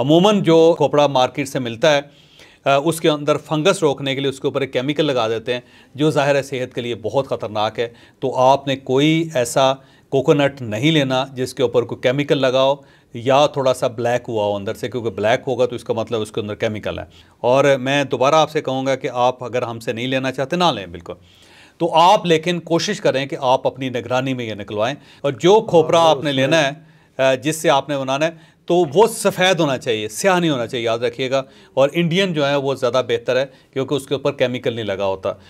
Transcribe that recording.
अमूमन जो खोपड़ा मार्केट से मिलता है उसके अंदर फंगस रोकने के लिए उसके ऊपर एक केमिकल लगा देते हैं जो ज़ाहिर है सेहत के लिए बहुत ख़तरनाक है तो आपने कोई ऐसा कोकोनट नहीं लेना जिसके ऊपर कोई केमिकल लगाओ या थोड़ा सा ब्लैक हुआ हो अंदर से क्योंकि ब्लैक होगा तो इसका मतलब उसके अंदर केमिकल है और मैं दोबारा आपसे कहूँगा कि आप अगर हमसे नहीं लेना चाहते ना लें बिल्कुल तो आप लेकिन कोशिश करें कि आप अपनी निगरानी में ये निकलवाएं और जो खोपरा हाँ, आपने लेना है जिससे आपने बनाना है तो वो सफ़ेद होना चाहिए स्याह नहीं होना चाहिए याद रखिएगा और इंडियन जो है वो ज़्यादा बेहतर है क्योंकि उसके ऊपर केमिकल नहीं लगा होता